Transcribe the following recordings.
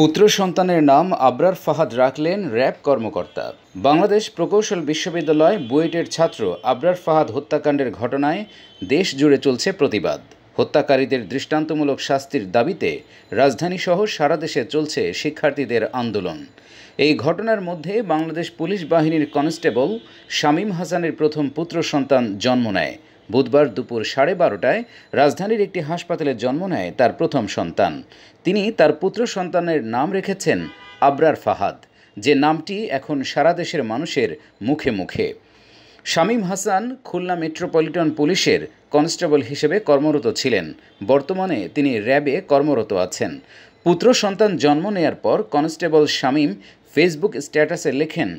পুত্র সন্তানের নাম আবরার ফাহাদ রাখলেন র্যাব কর্মকর্তা বাংলাদেশ প্রকৌশল বিশ্ববিদ্যালয় বুয়েটের ছাত্র আবরার ফাহাদ হত্যাকাণ্ডের ঘটনায় দেশ জুড়ে চলছে প্রতিবাদ হত্যাকারীদের দৃষ্টান্তমূলক শাস্তির দাবিতে রাজধানীসহ সারা দেশে চলছে শিক্ষার্থীদের আন্দোলন এই ঘটনার মধ্যে বাংলাদেশ পুলিশ বাহিনীর কনস্টেবল শামীম হাসানের প্রথম পুত্র সন্তান জন্ম নেয় বুধবার দুপুর সাড়ে বারোটায় রাজধানীর একটি হাসপাতালে জন্ম নেয় তার প্রথম সন্তান তিনি তার পুত্র সন্তানের নাম রেখেছেন আবরার ফাহাদ যে নামটি এখন সারা দেশের মানুষের মুখে মুখে শামীম হাসান খুলনা মেট্রোপলিটন পুলিশের কনস্টেবল হিসেবে কর্মরত ছিলেন বর্তমানে তিনি র্যাবে কর্মরত আছেন পুত্র সন্তান জন্ম নেয়ার পর কনস্টেবল শামীম ফেসবুক স্ট্যাটাসে লেখেন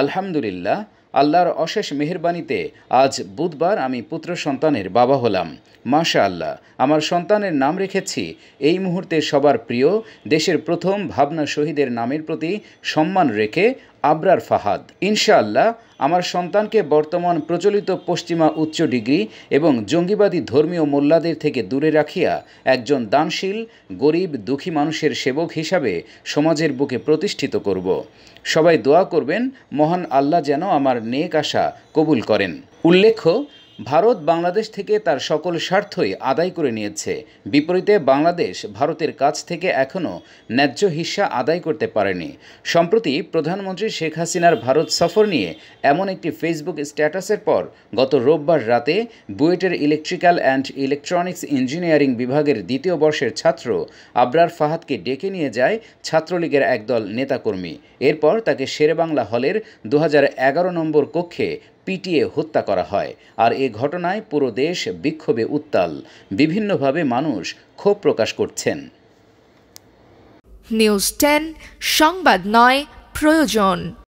আলহামদুলিল্লাহ আল্লাহর অশেষ মেহরবানিতে আজ বুধবার আমি পুত্র সন্তানের বাবা হলাম মাশা আল্লাহ আমার সন্তানের নাম রেখেছি এই মুহূর্তে সবার প্রিয় দেশের প্রথম ভাবনা শহীদের নামের প্রতি সম্মান রেখে আবরার ফাহাদ ইনশাআল্লাহ আমার সন্তানকে বর্তমান প্রচলিত পশ্চিমা উচ্চ ডিগ্রি এবং জঙ্গিবাদী ধর্মীয় মোল্লাদের থেকে দূরে রাখিয়া একজন দানশীল গরিব দুঃখী মানুষের সেবক হিসাবে সমাজের বুকে প্রতিষ্ঠিত করব সবাই দোয়া করবেন মহান আল্লাহ যেন আমার নেক আশা কবুল করেন উল্লেখ্য ভারত বাংলাদেশ থেকে তার সকল স্বার্থই আদায় করে নিয়েছে বিপরীতে বাংলাদেশ ভারতের কাছ থেকে এখনও ন্যায্য হিসা আদায় করতে পারেনি সম্প্রতি প্রধানমন্ত্রী শেখ হাসিনার ভারত সফর নিয়ে এমন একটি ফেসবুক স্ট্যাটাসের পর গত রোববার রাতে বুয়েটের ইলেকট্রিক্যাল অ্যান্ড ইলেকট্রনিক্স ইঞ্জিনিয়ারিং বিভাগের দ্বিতীয় বর্ষের ছাত্র আবরার ফাহাদকে ডেকে নিয়ে যায় ছাত্রলীগের একদল নেতাকর্মী এরপর তাকে শেরেবাংলা হলের দু নম্বর কক্ষে পিটিয়ে হত্যা করা হয় আর এ ঘটনায় পুরো দেশ বিক্ষোভে উত্তাল বিভিন্নভাবে মানুষ ক্ষোভ প্রকাশ করছেন নিউজ টেন সংবাদ নয় প্রয়োজন